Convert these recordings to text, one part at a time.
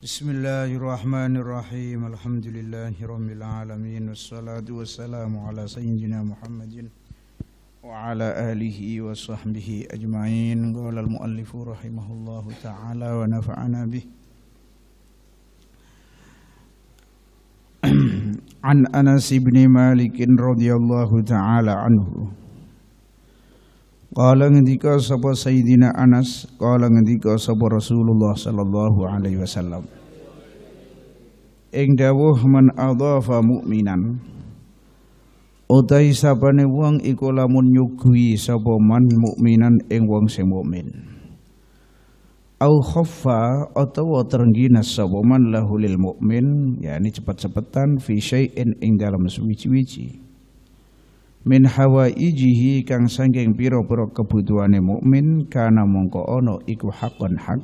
بسم الله الرحمن الرحيم الحمد لله رب العالمين والصلاة والسلام على سيدنا محمد وعلى آله وصحبه أجمعين قال المؤلف رحمه الله تعالى ونفعنا به عن أنس بن مالك رضي الله تعالى عنه Qala ngendika sapa Sayyidina Anas, qala ngendika sapa Rasulullah sallallahu alaihi wasallam. Ing dawuh man adhafa mu'minan Utai sabane wong iku lamun nyuguhi sapa man mukminan ing wong sing mukmin. Au khaffa utawa terengginas sapa man lahulil mukmin, yakni cepet-cepetan fi syai'in ing dalam wici min hawaijihi kang saking pira-pira kebutuhane mukmin kana mongko ono iku hakon hak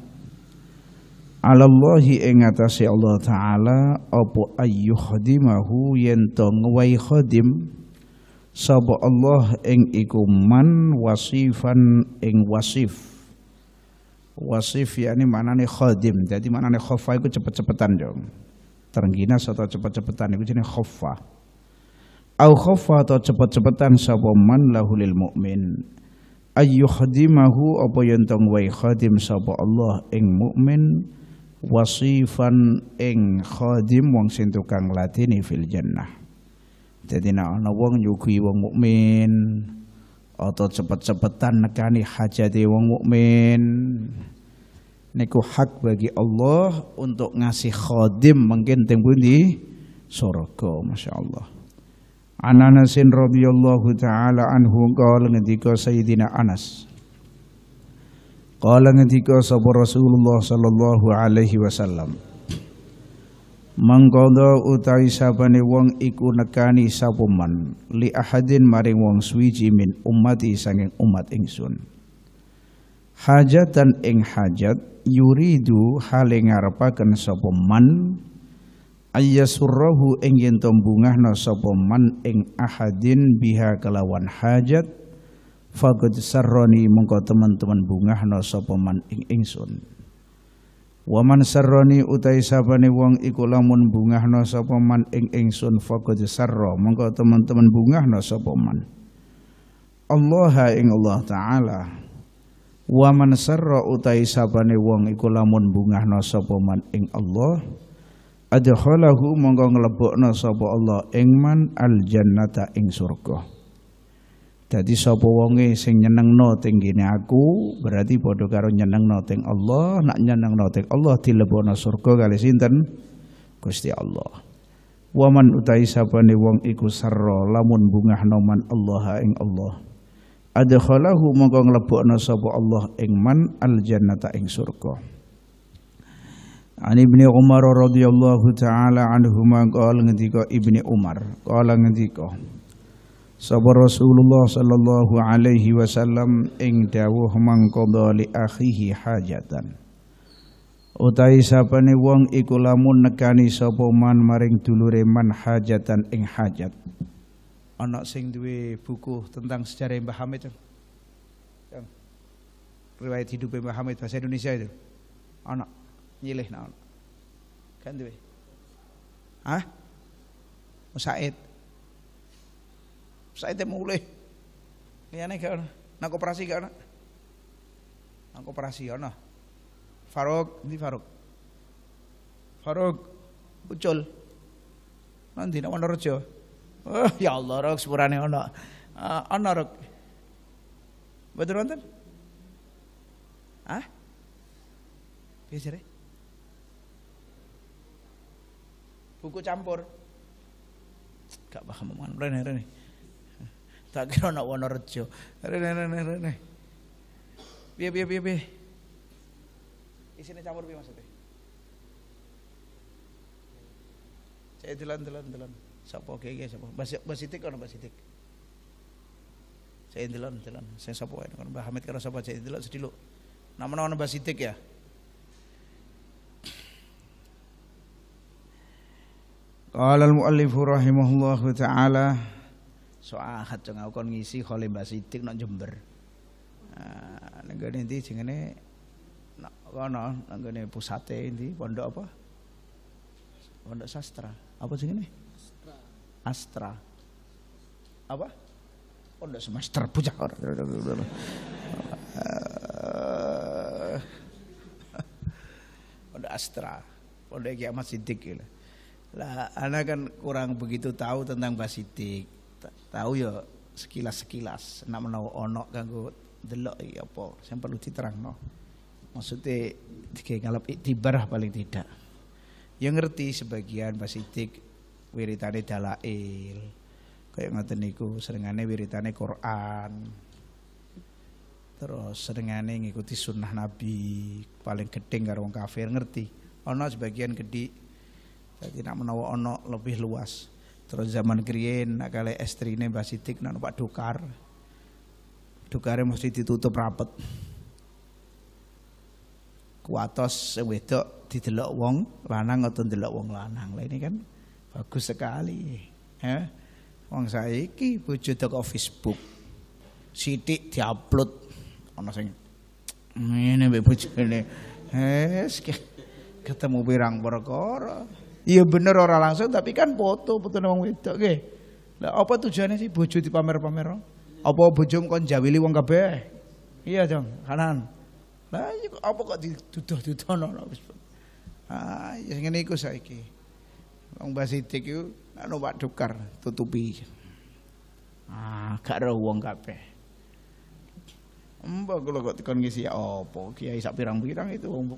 alallahi ing atase Allah taala apa ayyuhdimahu yen to ngwai khodim sapa Allah ing iku man wasifan ing wasif wasif yakni manane khodim jadi manane khofa iku cepet-cepetan dong terenggina atau cepet-cepetan iku jenenge khofa au khofa atau cepat-cepatan sapa man lahulil mukmin ayyu apa yen tong wai khadim sapa Allah ing mukmin wasifan ing khadim wong sing tukang latini fil jannah jadi nek ana wong nyuguhi wong mukmin atau cepat cepatan nekani hajati wong mukmin niku hak bagi Allah untuk ngasih khadim mungkin teng pundi surga masyaallah An Anasin radhiyallahu taala anhu qala ngendika Sayyidina Anas Qala ngendika sapa Rasulullah sallallahu alaihi wasallam Mangkodo utawi sabane wong iku nekani sapa man li ahadin maring wong suwiji min ummati sanging umat ingsun Hajatan ing hajat yuridu hale ngarepaken sapa man ayasurrahu ing yen to bungahna sapa man ing ahadin biha kelawan hajat faqad sarroni mengko teman-teman bungah sapa man ing ingsun waman sarroni utai sabane wong iku lamun bungahna sapa man ing ingsun faqad sarra mengko teman-teman bungah sapa man Allah ing Allah taala Waman sarra utai sabane wong iku lamun bungahna sapa man ing Allah adkhalahu monggo nglebokna sapa Allah ing man al jannata ing surga Jadi sapa wonge sing nyenengno teng kene aku berarti padha karo nyenengno teng Allah, nak nyenengno teng Allah dilebokno surga kali sinten? Gusti Allah. Waman utai sapane wong iku sarra lamun bungah noman Allah ing Allah. Adkhalahu mongko nglebokno sapa Allah ing man al jannata ing surga. An Ibni Umar radhiyallahu taala anhuma qala ngendika Ibni Umar qala ngendika Sapa Rasulullah sallallahu alaihi wasallam ing dawuh mangkodo li akhihi hajatan Utai sapane wong iku lamun nekani sapa man maring dulure man hajatan ing hajat Anak sing duwe buku tentang sejarah Mbah Hamid Riwayat hidup Mbah Hamid bahasa Indonesia itu anak nyilih naon? Kan duwe. ah Musaid. Oh, Musaid teh mulih. Liyane gak ono. Nang koperasi gak ono. Nang koperasi ono. Faruk, ini Farok Farok bucul. Nanti nak Wonorejo. Oh, ya Allah, rok sepurane ono. Uh, ono rok. Betul ah Hah? Piye buku campur. Gak paham omongan Rene Rene. Tak kira nak Wonorejo. Rene Rene Rene. Piye piye piye piye. Isine campur piye maksudnya? Saya telan telan telan. Sapa kege sapa? Bas basitik ono basitik. Saya telan telan. Saya sapa ae kon Mbah Hamid karo sapa saya telan sediluk. nama ono basitik ya. Qala al-muallif rahimahullahu taala soahat cung aku kon ngisi khole Mbak Sidik nang Jember. Nah, nggone ndi jenenge nak kono nggone pusate ndi pondok apa? Pondok sastra. Apa jenenge? Astra. Apa? Pondok semester pucak ah. Pondok Astra. Pondok Kiamat Sidik gitu. Lah, anak kan kurang begitu tahu tentang basidik. Tahu ya sekilas-sekilas nak menawa ono kanggo delok ya apa saya perlu no Maksudnya tiga ngalap iktibarah paling tidak. Yang ngerti sebagian basidik wiritane dalail. Kayak ngoten niku serengane wiritane Quran. Terus seringane ngikuti sunnah Nabi, paling gedhe karo wong kafir ngerti. Ono sebagian gede jadi nak menawa ono lebih luas. Terus zaman kriyen akale estrine Mbah Sidik nak Pak Dukar. Dukare mesti ditutup rapet. Kuatos wedok didelok wong lanang atau delok wong lanang. Lah ini kan bagus sekali. Ya. Wong saiki bojo teko Facebook. sitik diupload ono sing Ini mbek bojone. Eh, ketemu pirang perkara. Iya bener orang langsung tapi kan foto foto nang wedok nggih. Lah apa tujuannya sih bojo di pamer Apa bojo kon jawili wong kabeh? Iya dong, kanan. Lah iya, apa kok dituduh-tuduhno wis. Ah, ya ngene iku saiki. Wong basitik iku anu Pak Dukar tutupi. Ah, gak ada wong kabeh. Mbak kalau kok tekan ngisi ya apa kiai sak pirang-pirang itu wong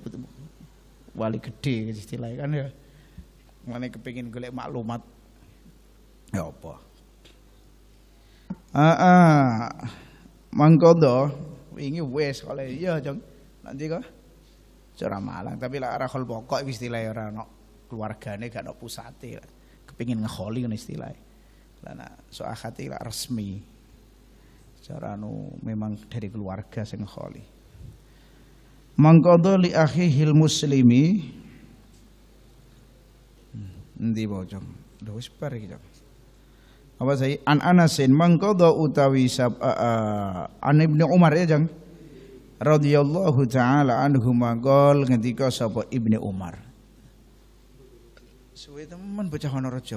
wali gede istilahnya kan ya. Mane kepengin golek maklumat. Ya apa? Ah, ah. mangkodo ingin wes oleh iya, Jong. Nanti kok cara malang tapi lah arah pokok istilah ya ora ono keluargane gak ono pusate kepengin ngeholi ngono istilah lah nak soakati lah resmi cara nu memang dari keluarga sing ngeholi mangkodo li hil muslimi Endi bojong. Lho wis bar iki, Apa sih an Anasin mangqadha utawi sab an Ibnu Umar ya, Jang. Radhiyallahu taala anhu maqal ngendika sapa Ibnu Umar. Suwe temen bocah ana raja.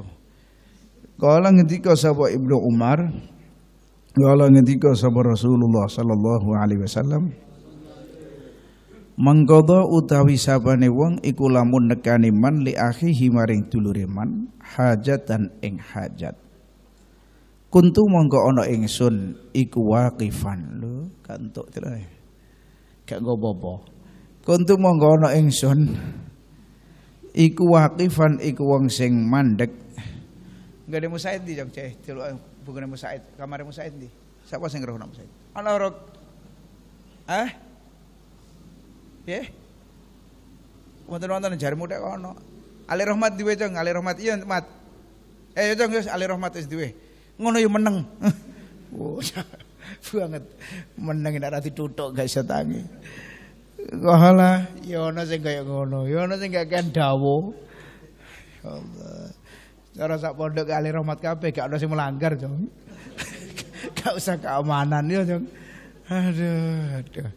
Kala ngendika sapa Ibnu Umar, kala ngendika sapa Rasulullah sallallahu alaihi wasallam, Mengkodo utawi sabane wong iku lamun nekani man li akhihi maring dulure man hajat dan ing hajat. Kuntu mongko ana ingsun iku waqifan lho kantuk terus. Gak ngopo-opo. Kuntu mongko ana ingsun iku waqifan iku wong sing mandek. Enggak ada musaid di Jogja, celuk bukan musaid, kamar musaid di. Siapa sing ngrohna musaid? Ana rok. Eh? Nggih. Wonten wonten jar muthek kono. Ali Rahmat duwe, Cung. Ali Rahmat iya, Mat. Eh, ya Cung, Ali Rahmat wis duwe. Ngono ya meneng. Wah, oh, banget. Meneng nek ora ditutuk gak tangi. Kohala, ya ana sing kaya ngono. Ya ana sing gak kan dawuh. Allah. Cara sak pondok Ali Rahmat kabeh gak ana sing melanggar, Cung. Gak usah keamanan ya, Cung. Aduh, aduh.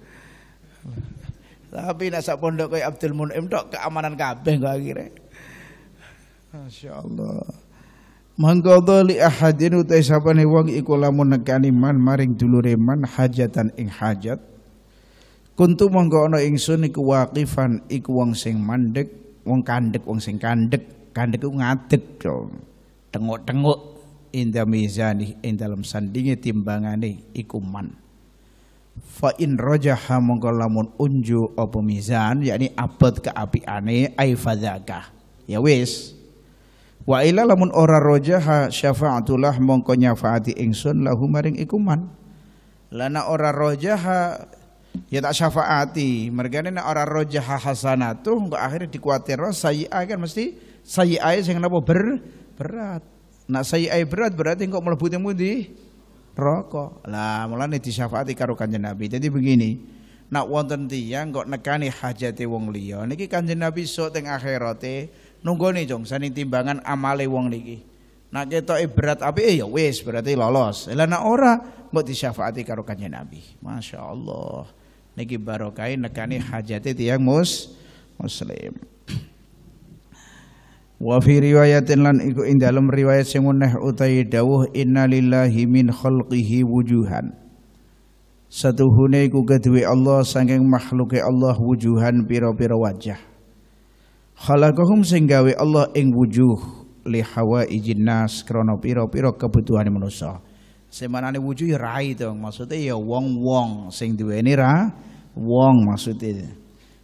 Tapi nek sak pondok kaya Abdul Munim tok keamanan kabeh kok akhire. Masyaallah. Mangkodo li ahadin utai sapane wong ikulamu lamun nekani man maring dulure man hajatan ing hajat. Kuntu mengkau ana ingsun iku waqifan iku wong sing mandek, wong kandek, wong sing kandek, kandek u ngatik dong. Tengok-tengok inda mizani ing dalam sandinge timbangane iku man fa in rajaha mongko lamun unju apa mizan yakni abad keapiane ai fadzaka ya wis wa ila lamun ora rajaha syafaatullah mongko nyafaati ingsun lahu maring ikuman lana ora rajaha ya tak syafaati mergane nek ora rajaha hasanatuh engko akhirnya dikuatir sayi'ah kan mesti sayi'ah sing napa ber berat nak sayi'ah berat berarti engko mlebu temudi rokok Lah mulane disyafaati karo Kanjeng Nabi. Jadi begini, nak wonten tiyang kok nekani hajati wong liya. Niki Kanjeng Nabi sok teng akhirate nunggone saning timbangan amale wong niki. Nak ketoke berat eh ya wis berarti lolos. Lah nak ora mbok disyafaati karo Kanjeng Nabi. Masya Allah. Niki barokai nekani hajati tiyang mus muslim. Wa fi riwayatin lan iku ing dalem riwayat sing muneh utai dawuh innalillahi min khalqihi wujuhan. Satuhune iku kedue Allah saking makhluke Allah wujuhan pira-pira wajah. Khalaqahum sing gawe Allah ing wujuh li hawaijin nas krana pira-pira kebutuhane manusa. Semanane wujuh ya rai to, maksude ya wong-wong sing duweni ra wong maksude.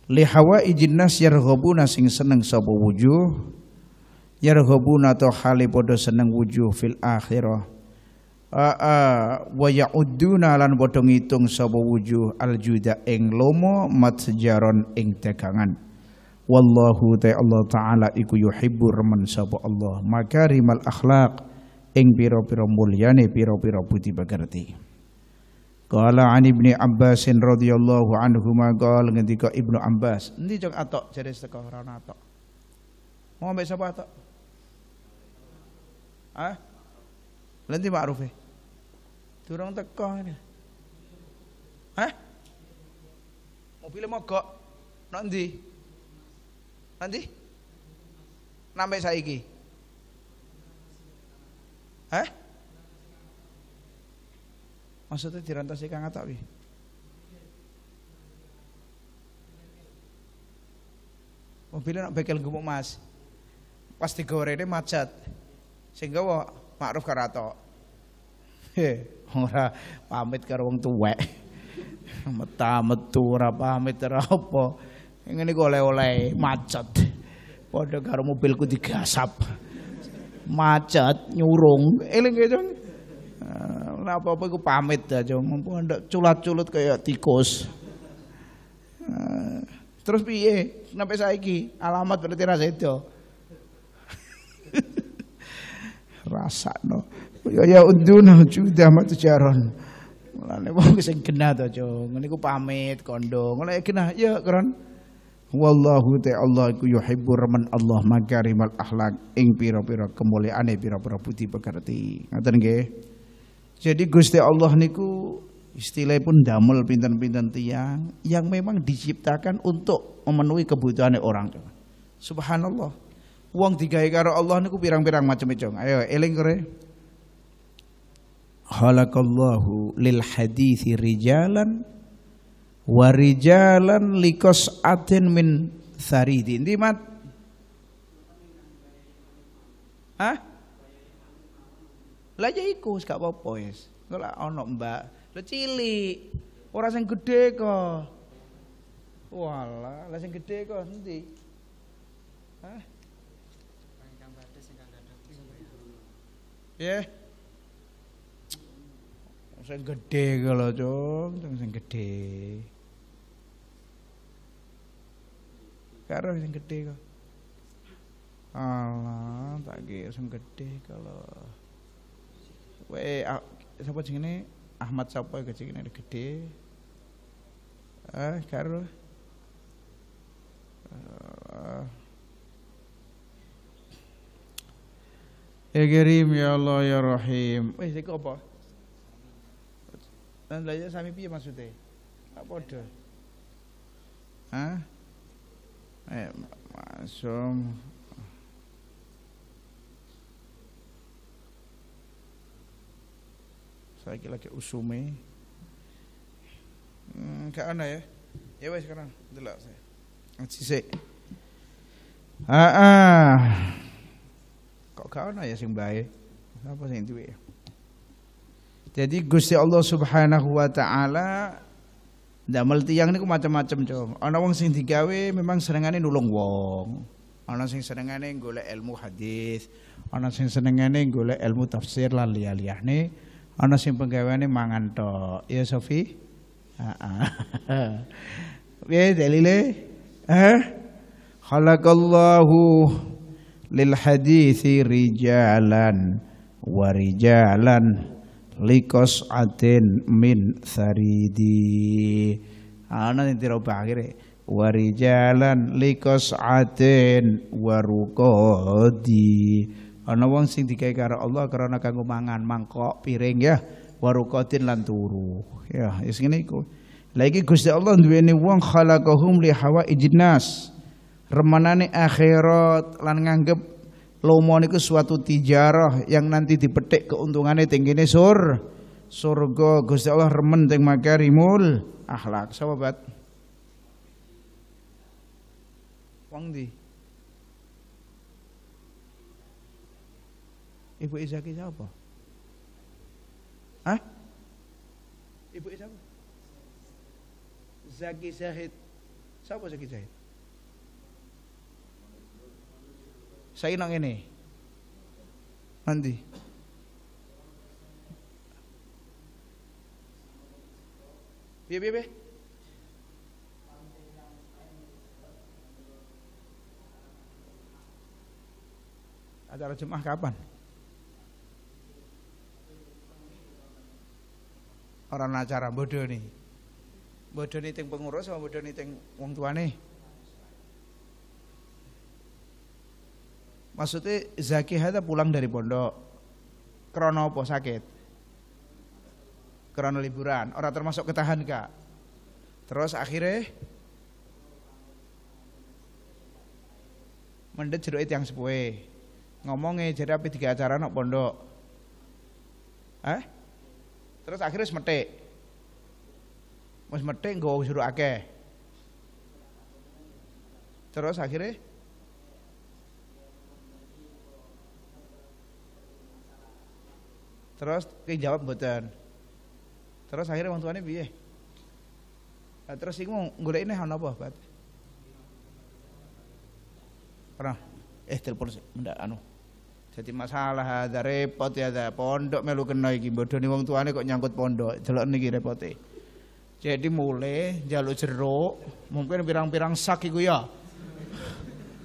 Li hawaijin nas yarghabuna sing seneng sapa wujuh yarghabuna to hale padha seneng wujuh fil akhirah Aa wa ya'udduna lan padha ngitung sapa wujuh al juda ing lomo matjaron ing tegangan wallahu ta'ala ta'ala iku yuhibbur man sapa Allah makarimal akhlaq ing pira-pira mulyane pira-pira budi pekerti Kala an ibni Abbasin radhiyallahu anhu maqal ngendika Ibnu Abbas, endi cok atok jare saka ora atok. Mau ambek sapa atok? Hah? Lanti makruf e. Durung teko. Hah? Mobil mogok. Nang ndi? Nang ndi? Nambe saiki. Hah? Maksudnya dirantasi kang atok piye? Mobilnya nak bekel gemuk mas, pasti goreng deh macet. sing gawa makruf karo atok. Ora pamit karo wong tuwek. Meta metu ora pamit ora apa. Ngene kok oleh-oleh macet. Padha karo mobilku digasap. Macet nyurung. Eling kecung. Eh, ora apa-apa iku pamit aja mumpung ndak culat-culut kaya tikus. Eh, terus piye? Sampai saiki alamat berarti rasa itu rasa ya ya undun judah matu jaron mulane wong sing genah to jo ngene iku pamit kondo ngono genah ya kron wallahu ta'ala iku yuhibbu man Allah makarimal akhlak ing pira-pira kemuliaane pira-pira budi pekerti ngaten nggih jadi Gusti Allah niku istilah pun damel pinten-pinten tiang yang memang diciptakan untuk memenuhi kebutuhan orang. Subhanallah. Wong digawe karo Allah niku pirang-pirang macam-macam. Ayo eling kore. Halakallahu lil hadithi rijalan wa rijalan likos aten min saridi. Ndi mat? Hah? Lah ya iku gak apa-apa wis. Ora ana Mbak. Lah cilik. Ora sing gedhe kok. Walah, lah sing gedhe kok endi? Hah? Ya. Sing gedhe kalau cung, sing gedhe. Karo sing gedhe kok. Allah, tak kira sing gedhe kalau Wae ah, sapa jenenge Ahmad sapa kecil ini gede. Eh, karo. Uh, Ya Karim ya Allah ya Rahim. Wis iku apa? Lan lha ya, sami piye maksude? Tak padha. Hah? Eh, maksum. Saya kira lagi usume. Hmm, gak ana ya. Ya wis sekarang delok saya. Sisik. Ah ah kok gak ono ya sing bae apa sing duwe ya? jadi Gusti Allah Subhanahu wa taala damel tiang niku macam-macam coba ana wong sing digawe memang senengane nulung wong ana sing senengane golek ilmu hadis ana sing senengane golek ilmu tafsir lan liya-liyane ana sing penggaweane mangan tok ya Sofi heeh piye dalile eh khalaqallahu lil hadithi rijalan wa rijalan atin min saridi ana nanti roba akhire wa rijalan atin wa ruqadi ana wong sing dikai karo Allah karena kanggo mangan mangkok piring ya wa ruqatin lan turu ya is ngene iku lagi Gusti Allah duweni wong khalaqahum li hawa ijnas remenane akhirat lan nganggep lomo niku suatu tijarah yang nanti dipetik keuntungannya tinggine sur surga Gusti Allah remen teng makarimul akhlak sahabat wong di Ibu Izaki siapa? Hah? Ibu Izaki? Zaki Zahid. Siapa Zaki Zahid? Saya nang ini. Nanti. Piye piye Acara jemaah kapan? Orang acara bodoh nih. Bodoh nih ting pengurus sama bodoh nih ting wong nih. Maksudnya Zaki Hata pulang dari pondok. Krono apa sakit? Krono liburan. Orang termasuk ketahan kak. Terus akhirnya mendet jeruk yang sepue. Ngomongnya jadi api tiga acara nak pondok. Eh? Terus akhirnya semetik. Mas metik nggak suruh akeh. Terus akhirnya Terus jawab buatan, Terus akhirnya wong tuanya piye? Nah, terus iku goleki neh ana apa, Pak? Pernah eh telepon tidak, anu. Jadi masalah ada repot ya ada pondok melu kena iki nih wong tuane kok nyangkut pondok. ini gini repote. Jadi mulai jalur jeruk, mungkin pirang-pirang sakit gua, ya.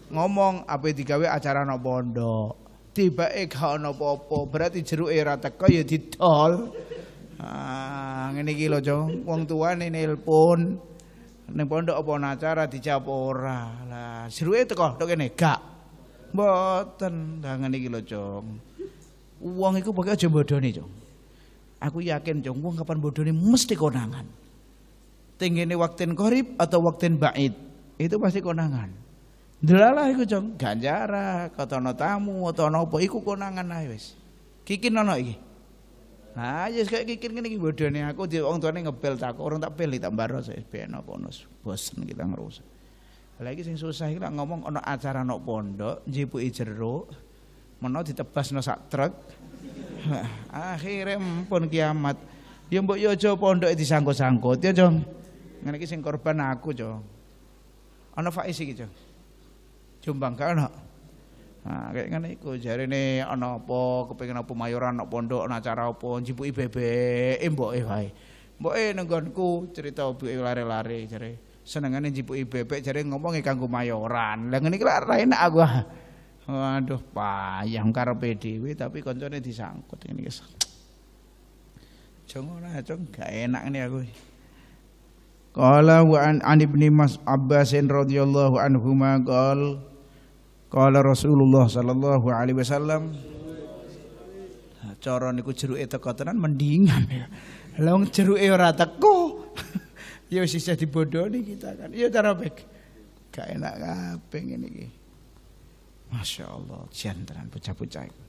Ngomong apa w acara no pondok tiba eh, gak ono popo Berarti jeruke ra teko ya didol. Ah, ngene kilo lho, Cong. Wong tuane nelpon. Ning pondok apa acara dicap ora. Lah, jeruke teko tok kene gak. Mboten. Lah ngene kilo lho, uang Wong pakai pokoke aja bodoni, Cong. Aku yakin, Cong, uang kapan bodoni mesti konangan. tinggi ini waktin korip atau waktin bait. Itu pasti konangan. Delalah iku jong ganjara, katono tamu, katono apa iku konangan ae wis. Kikin ono iki. Nah, yes iya, kayak kikin ngene iki bodone aku di wong tuane ngebel tak orang tak pilih tak baro saya no konos bosen kita ngerusak. Lagi sing susah iki ngomong ono acara nok pondok, njipuki jeruk, meno no sak truk. Akhirnya pun kiamat. Ya mbok yo ya aja pondok disangkut-sangkut ya, Jong. Ngene iki sing korban aku, Jong. Ana faisi iki, Jombang gak ono. Nah, kayak ngene iku jarene ana apa, kepengin apa mayoran, ana pondok, ana acara apa, njipuki bebek mboke wae. Mboke nenggonku cerita ibuke lare-lare jare. Senengane njipuki bebek jare ngomongi kanggo mayoran. Lah ngene iki lak enak aku. Waduh, payah karepe dhewe tapi koncone disangkut ngene ini, Jangan ora, jong gak enak nih aku. Qala wa an, an ibni Mas Abbasin radhiyallahu anhuma qala Kala Rasulullah sallallahu alaihi wasallam cara niku jeruke teko tenan mendingan ya. Lah wong jeruke ora teko. ya wis isih dibodoni kita kan. Ya cara baik. Gak enak kabeh ngene iki. Masya Allah, jan tenan bocah-bocah iku.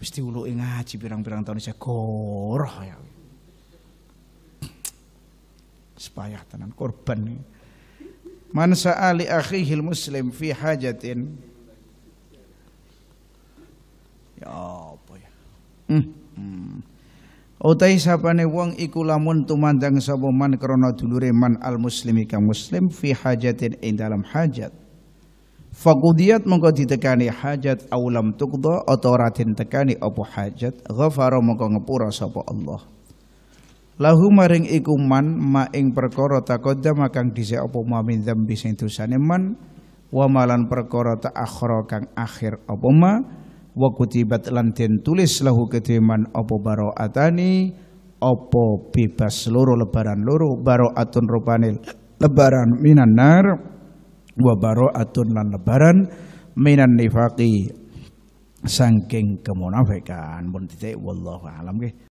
Wis diuluki ngaji pirang-pirang tahun saya goroh ya. Sepayah tenan korban. Man sa'ali akhihil muslim fi hajatin Ya apa ya? Hmm. hmm. Utai sapane wong iku lamun tumandang sapa man krana dulure man al muslimi kang muslim fi hajatin ing dalam hajat. Fakudiyat mongko ditekani hajat aulam tukdo atau ratin tekani apa hajat ghafara mongko ngepura sapa Allah. Lahu maring iku man ma ing perkara takodama kang dhisik apa ma min dzambi sing dosane man wa malan perkara ta kang akhir apa ma wa kutibat lan den tulis lahu opo apa atani apa bebas loro lebaran loro atun rupanil lebaran minan nar wa baraatun lan lebaran minan nifaqi sangking kemunafikan pun titik wallahu alam